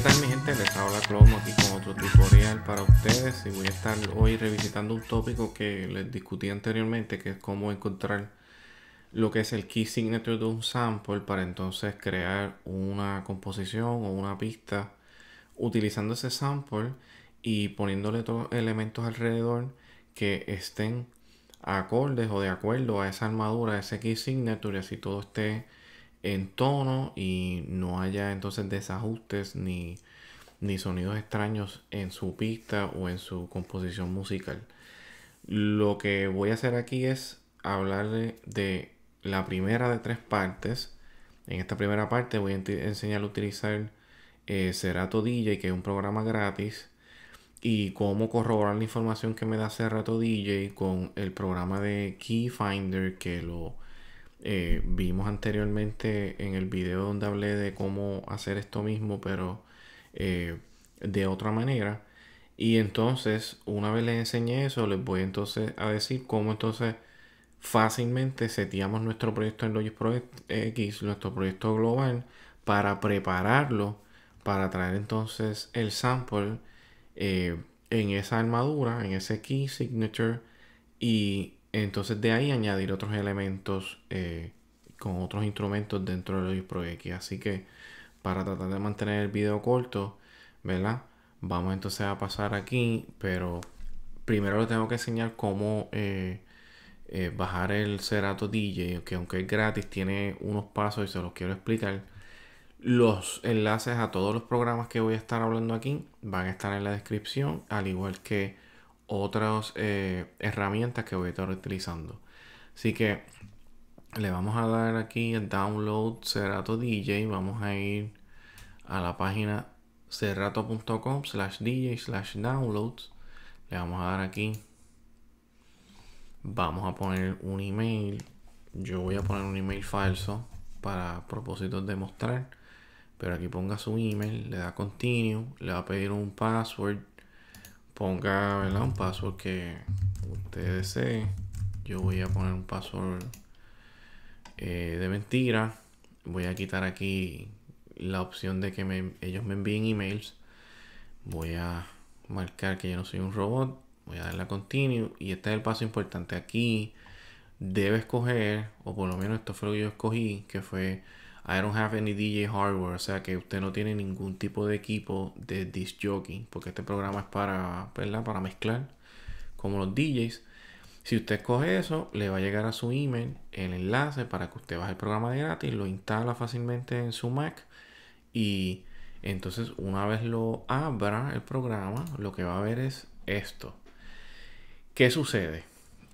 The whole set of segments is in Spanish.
¿Qué tal mi gente? Les habla Clomo aquí con otro tutorial para ustedes y voy a estar hoy revisitando un tópico que les discutí anteriormente que es cómo encontrar lo que es el key signature de un sample para entonces crear una composición o una pista utilizando ese sample y poniéndole todos elementos alrededor que estén acordes o de acuerdo a esa armadura, a ese key signature y así todo esté en tono y no haya entonces desajustes ni, ni sonidos extraños en su pista o en su composición musical. Lo que voy a hacer aquí es hablarle de la primera de tres partes. En esta primera parte voy a enseñar a utilizar Cerato eh, DJ, que es un programa gratis, y cómo corroborar la información que me da Cerato DJ con el programa de Keyfinder que lo eh, vimos anteriormente en el video donde hablé de cómo hacer esto mismo, pero eh, de otra manera. Y entonces, una vez les enseñé eso, les voy entonces a decir cómo entonces fácilmente seteamos nuestro proyecto en los Project X, nuestro proyecto global, para prepararlo, para traer entonces el sample eh, en esa armadura, en ese key signature y entonces de ahí añadir otros elementos eh, con otros instrumentos dentro de los Pro Así que para tratar de mantener el video corto, ¿verdad? Vamos entonces a pasar aquí, pero primero les tengo que enseñar cómo eh, eh, bajar el Serato DJ, que aunque es gratis, tiene unos pasos y se los quiero explicar. Los enlaces a todos los programas que voy a estar hablando aquí van a estar en la descripción, al igual que otras eh, herramientas que voy a estar utilizando. Así que le vamos a dar aquí el download cerrato DJ. Vamos a ir a la página cerrato.com slash DJ slash downloads. Le vamos a dar aquí. Vamos a poner un email. Yo voy a poner un email falso para propósitos de mostrar. Pero aquí ponga su email, le da continue, le va a pedir un password ponga un paso que usted desee. Yo voy a poner un paso eh, de mentira. Voy a quitar aquí la opción de que ellos me envíen emails. Voy a marcar que yo no soy un robot. Voy a darle a continue. Y este es el paso importante. Aquí debe escoger, o por lo menos esto fue lo que yo escogí, que fue I don't have any DJ hardware, o sea que usted no tiene ningún tipo de equipo de disc jockey, porque este programa es para, para mezclar como los DJs. Si usted coge eso, le va a llegar a su email el enlace para que usted baje el programa de gratis, lo instala fácilmente en su Mac y entonces una vez lo abra el programa, lo que va a ver es esto. ¿Qué sucede?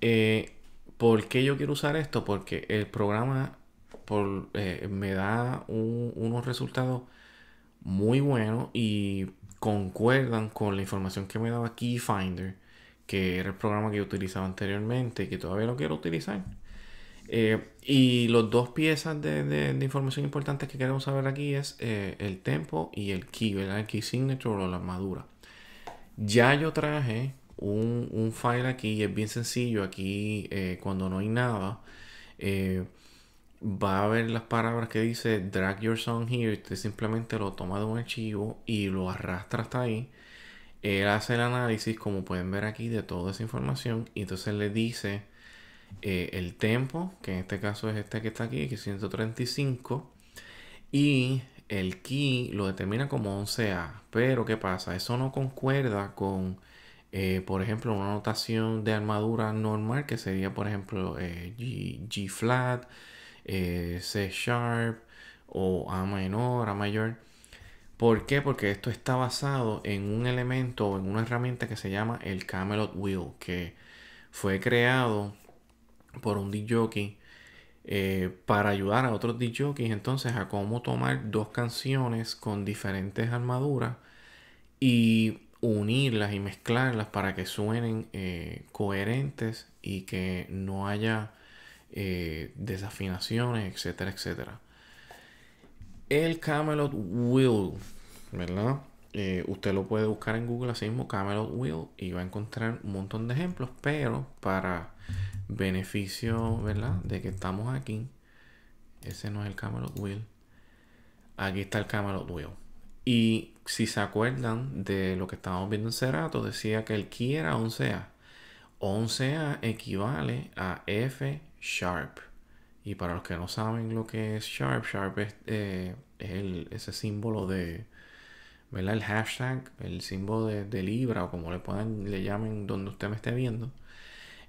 Eh, ¿Por qué yo quiero usar esto? Porque el programa eh, me da unos resultados muy buenos y concuerdan con la información que me daba Keyfinder, que era el programa que yo utilizaba anteriormente y que todavía lo quiero utilizar. Eh, y los dos piezas de, información importante que queremos saber aquí es eh, el tempo y el key, ¿verdad? El key signature o la armadura. Ya yo traje un, file aquí y es bien sencillo. Aquí cuando no hay nada, va a ver las palabras que dice drag your song here. Usted simplemente lo toma de un archivo y lo arrastra hasta ahí. Él hace el análisis, como pueden ver aquí, de toda esa información. Y entonces le dice eh, el tempo, que en este caso es este que está aquí, que es 135. Y el key lo determina como 11A. Pero ¿qué pasa? Eso no concuerda con, eh, por ejemplo, una notación de armadura normal, que sería, por ejemplo, eh, G, G flat. Eh, C sharp o A menor, A mayor. ¿Por qué? Porque esto está basado en un elemento o en una herramienta que se llama el Camelot Wheel, que fue creado por un DJ eh, para ayudar a otros DJs entonces a cómo tomar dos canciones con diferentes armaduras y unirlas y mezclarlas para que suenen eh, coherentes y que no haya eh, desafinaciones, etcétera, etcétera. El Camelot Will, ¿verdad? Eh, usted lo puede buscar en Google así mismo, Camelot Will y va a encontrar un montón de ejemplos, pero para beneficio, ¿verdad? De que estamos aquí, ese no es el Camelot Wheel. Aquí está el Camelot Wheel. Y si se acuerdan de lo que estábamos viendo en Cerato, decía que el key era 11A. 11A equivale a F Sharp. Y para los que no saben lo que es Sharp, Sharp es, eh, el, ese símbolo de, ¿verdad? El hashtag, el símbolo de, Libra o como le puedan, le llamen donde usted me esté viendo.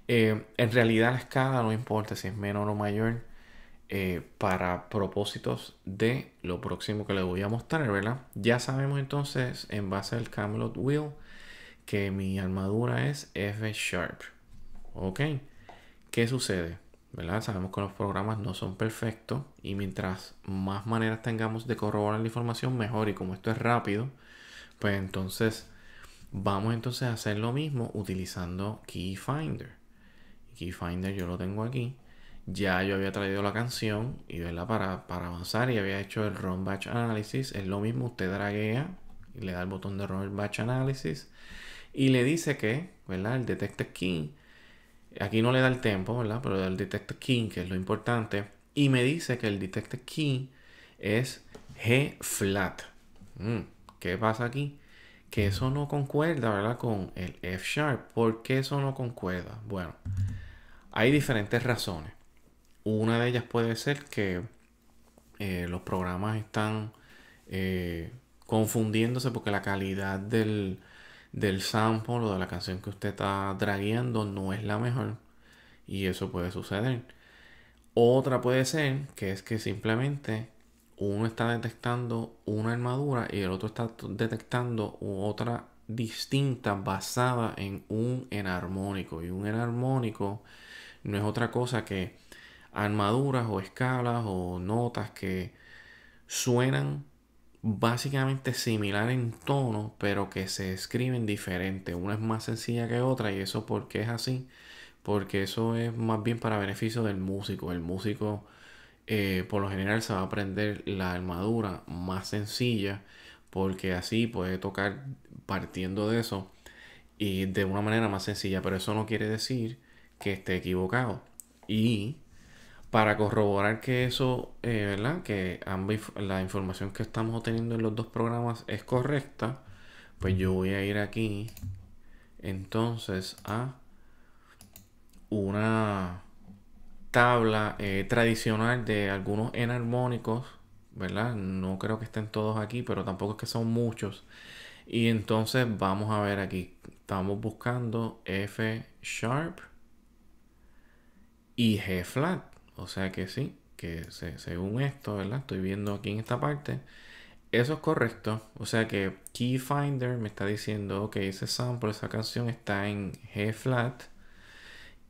Eh, en realidad la escala no importa si es menor o mayor eh, para propósitos de lo próximo que le voy a mostrar, ¿verdad? Ya sabemos entonces en base al Camelot Wheel que mi armadura es F sharp. ¿Ok? ¿Qué sucede? Sabemos que los programas no son perfectos y mientras más maneras tengamos de corroborar la información, mejor. Y como esto es rápido, pues entonces vamos entonces a hacer lo mismo utilizando Keyfinder. Keyfinder yo lo tengo aquí. Ya yo había traído la canción y verdad para, para avanzar y había hecho el Run Batch Analysis. Es lo mismo, usted draguea y le da el botón de Run Batch Analysis y le dice que, ¿verdad? El Detected Key Aquí no le da el tiempo, ¿verdad? Pero el detect key, que es lo importante. Y me dice que el detect key es G flat. Mm, ¿Qué pasa aquí? Que eso no concuerda, ¿verdad? Con el F sharp. ¿Por qué eso no concuerda? Bueno, hay diferentes razones. Una de ellas puede ser que eh, los programas están eh, confundiéndose porque la calidad del, del sample o de la canción que usted está dragueando no es la mejor. Y eso puede suceder. Otra puede ser que es que simplemente uno está detectando una armadura y el otro está detectando otra distinta basada en un enarmónico. Y un enarmónico no es otra cosa que armaduras o escalas o notas que suenan básicamente similar en tono, pero que se escriben diferente. Una es más sencilla que otra y eso porque es así, porque eso es más bien para beneficio del músico. El músico eh, por lo general se va a aprender la armadura más sencilla porque así puede tocar partiendo de eso y de una manera más sencilla, pero eso no quiere decir que esté equivocado. Y para corroborar que eso, eh, ¿verdad? Que la información que estamos obteniendo en los dos programas es correcta, pues yo voy a ir aquí entonces a una tabla eh, tradicional de algunos enarmónicos, ¿verdad? No creo que estén todos aquí, pero tampoco es que son muchos. Y entonces vamos a ver aquí, estamos buscando F sharp y G flat. O sea que sí, que según esto, ¿verdad? Estoy viendo aquí en esta parte. Eso es correcto. O sea que KeyFinder me está diciendo, que ese sample, esa canción está en G flat.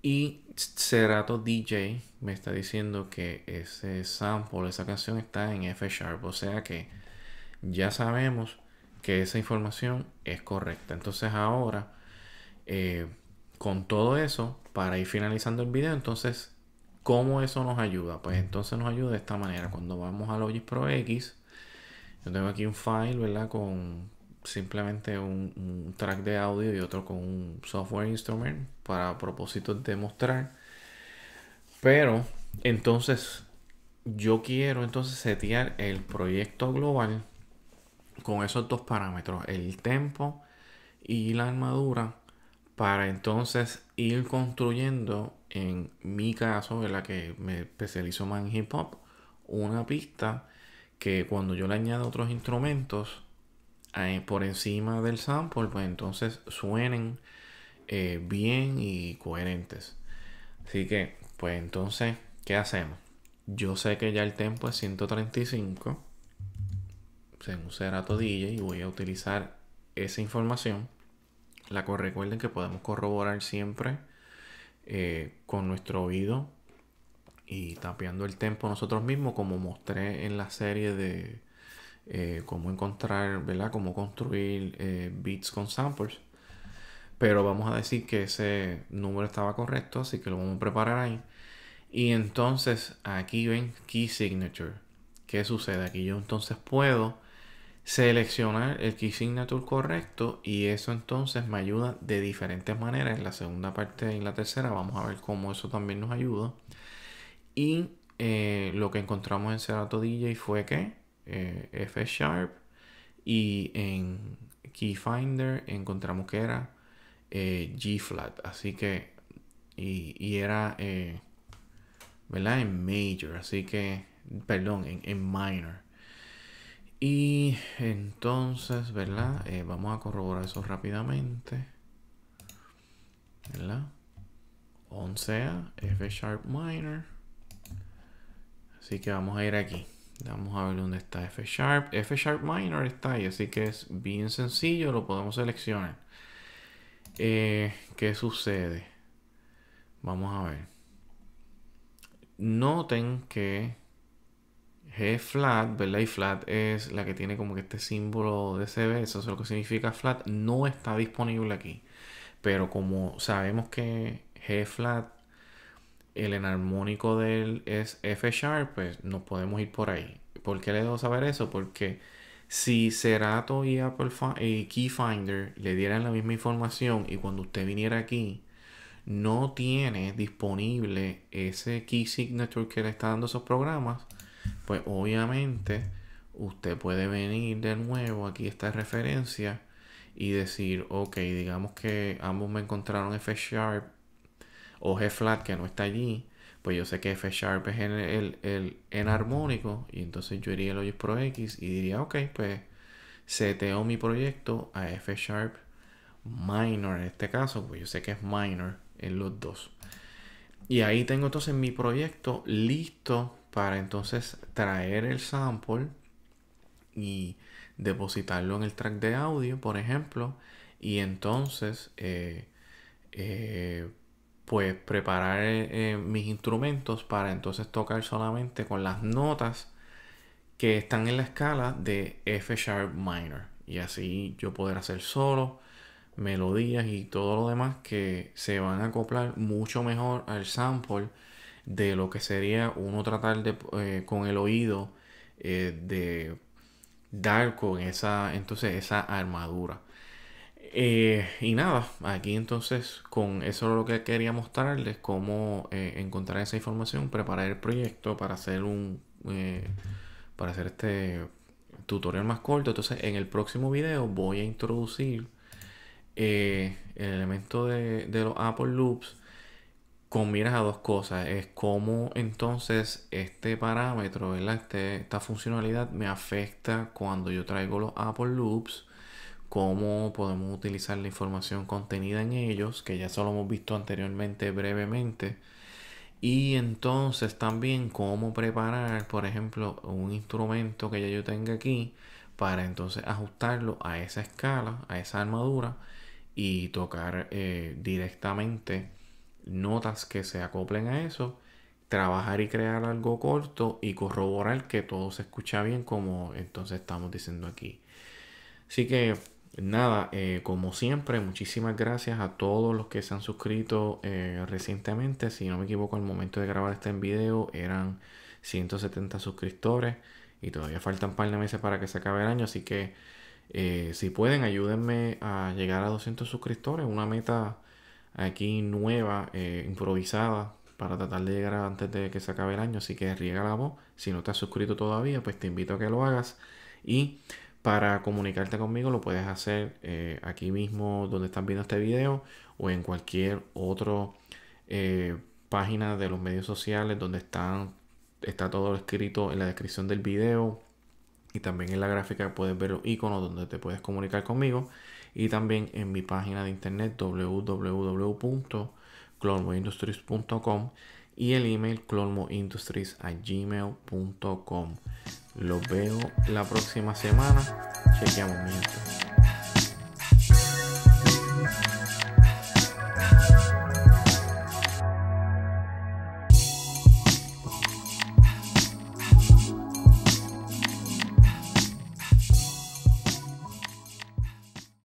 Y Serato DJ me está diciendo que ese sample, esa canción está en F sharp. O sea que ya sabemos que esa información es correcta. Entonces ahora, eh, con todo eso, para ir finalizando el video, entonces ¿Cómo eso nos ayuda? Pues entonces nos ayuda de esta manera. Cuando vamos a Logic Pro X, yo tengo aquí un file, ¿verdad? Con simplemente un, track de audio y otro con un software instrument para propósito de mostrar. Pero entonces yo quiero entonces setear el proyecto global con esos dos parámetros, el tempo y la armadura para entonces ir construyendo, en mi caso, en la que me especializo más en hip hop, una pista que cuando yo le añado otros instrumentos eh, por encima del sample, pues entonces suenen eh, bien y coherentes. Así que, pues entonces, ¿qué hacemos? Yo sé que ya el tempo es 135. Según Serato DJ, y voy a utilizar esa información la recuerden que podemos corroborar siempre eh, con nuestro oído y tapeando el tempo nosotros mismos, como mostré en la serie de eh, cómo encontrar, ¿verdad? Cómo construir eh, bits con samples. Pero vamos a decir que ese número estaba correcto, así que lo vamos a preparar ahí. Y entonces aquí ven Key Signature. ¿Qué sucede? Aquí yo entonces puedo seleccionar el key signature correcto y eso entonces me ayuda de diferentes maneras. En la segunda parte y en la tercera vamos a ver cómo eso también nos ayuda. Y eh, lo que encontramos en Serato DJ fue que eh, F Sharp y en Key Finder encontramos que era eh, G flat. Así que, y, era, ¿verdad? En major, así que, perdón, en, en minor. Y entonces, ¿verdad? Eh, vamos a corroborar eso rápidamente. ¿Verdad? F sharp minor. Así que vamos a ir aquí. Vamos a ver dónde está F sharp. F sharp minor está ahí, así que es bien sencillo, lo podemos seleccionar. Eh, ¿Qué sucede? Vamos a ver. Noten que G flat, ¿verdad? Y flat es la que tiene como que este símbolo de CB, eso es lo que significa flat, no está disponible aquí. Pero como sabemos que G flat, el enarmónico de él es F sharp, pues nos podemos ir por ahí. ¿Por qué le debo saber eso? Porque si Serato y Apple Key Keyfinder le dieran la misma información y cuando usted viniera aquí, no tiene disponible ese key signature que le está dando esos programas, pues obviamente usted puede venir de nuevo aquí esta referencia y decir, ok, digamos que ambos me encontraron F sharp o G flat que no está allí, pues yo sé que F sharp es en el, y entonces yo iría al hoyo pro X y diría, ok, pues seteo mi proyecto a F sharp minor en este caso, pues yo sé que es minor en los dos. Y ahí tengo entonces mi proyecto listo para entonces traer el sample y depositarlo en el track de audio, por ejemplo, y entonces eh, eh, pues preparar eh, mis instrumentos para entonces tocar solamente con las notas que están en la escala de F sharp minor y así yo poder hacer solo melodías y todo lo demás que se van a acoplar mucho mejor al sample de lo que sería uno tratar de, eh, con el oído eh, de dar con esa, entonces, esa armadura. Eh, y nada, aquí entonces con eso lo que quería mostrarles, cómo encontrar esa información, preparar el proyecto para hacer un para hacer este tutorial más corto. Entonces en el próximo video voy a introducir el elemento de, de los Apple Loops miras a dos cosas. Es cómo entonces este parámetro, este, esta funcionalidad me afecta cuando yo traigo los Apple Loops. Cómo podemos utilizar la información contenida en ellos, que ya solo hemos visto anteriormente brevemente. Y entonces también cómo preparar, por ejemplo, un instrumento que ya yo tenga aquí para entonces ajustarlo a esa escala, a esa armadura y tocar eh, directamente notas que se acoplen a eso, trabajar y crear algo corto y corroborar que todo se escucha bien como entonces estamos diciendo aquí. Así que nada, eh, como siempre, muchísimas gracias a todos los que se han suscrito eh, recientemente. Si no me equivoco, al momento de grabar este video eran 170 suscriptores y todavía faltan un par de meses para que se acabe el año. Así que eh, si pueden, ayúdenme a llegar a 200 suscriptores, una meta aquí nueva, eh, improvisada, para tratar de llegar antes de que se acabe el año. Así que riega la voz. Si no te has suscrito todavía, pues te invito a que lo hagas. Y para comunicarte conmigo lo puedes hacer eh, aquí mismo donde estás viendo este video o en cualquier otro eh, página de los medios sociales donde están, está todo escrito en la descripción del video y también en la gráfica puedes ver los iconos donde te puedes comunicar conmigo y también en mi página de internet www.clormoindustries.com y el email gmail.com Los veo la próxima semana. Chequeamos, mientras.